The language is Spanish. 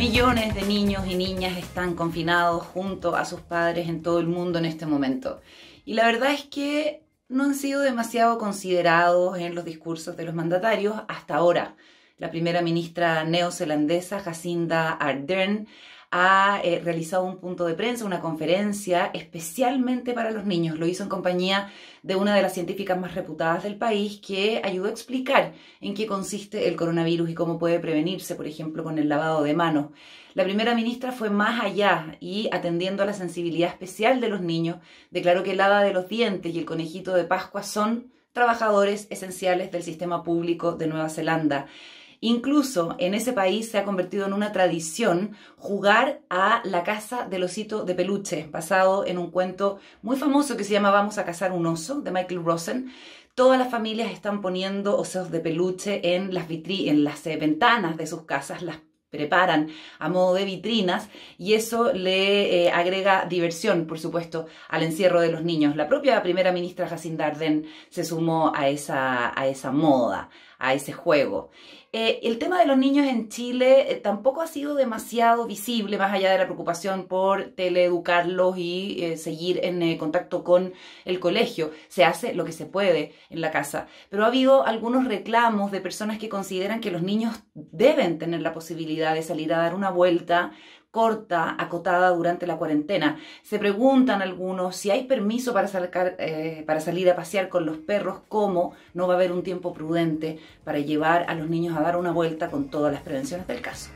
Millones de niños y niñas están confinados junto a sus padres en todo el mundo en este momento. Y la verdad es que no han sido demasiado considerados en los discursos de los mandatarios hasta ahora. La primera ministra neozelandesa Jacinda Ardern ha eh, realizado un punto de prensa, una conferencia especialmente para los niños. Lo hizo en compañía de una de las científicas más reputadas del país que ayudó a explicar en qué consiste el coronavirus y cómo puede prevenirse, por ejemplo, con el lavado de manos. La primera ministra fue más allá y, atendiendo a la sensibilidad especial de los niños, declaró que el hada de los dientes y el conejito de Pascua son trabajadores esenciales del sistema público de Nueva Zelanda. Incluso en ese país se ha convertido en una tradición jugar a la casa del osito de peluche, basado en un cuento muy famoso que se llama Vamos a cazar un oso, de Michael Rosen todas las familias están poniendo osos de peluche en las, en las eh, ventanas de sus casas, las preparan a modo de vitrinas y eso le eh, agrega diversión, por supuesto, al encierro de los niños. La propia primera ministra Jacinda Ardern se sumó a esa, a esa moda, a ese juego. Eh, el tema de los niños en Chile eh, tampoco ha sido demasiado visible, más allá de la preocupación por teleeducarlos y seguir en contacto con el colegio. Se hace lo que se puede en la casa, pero ha habido algunos reclamos de personas que consideran que los niños deben tener la posibilidad de salir a dar una vuelta corta, acotada durante la cuarentena. Se preguntan algunos si hay permiso para, eh, para salir a pasear con los perros, cómo no va a haber un tiempo prudente para llevar a los niños a dar una vuelta con todas las prevenciones del caso.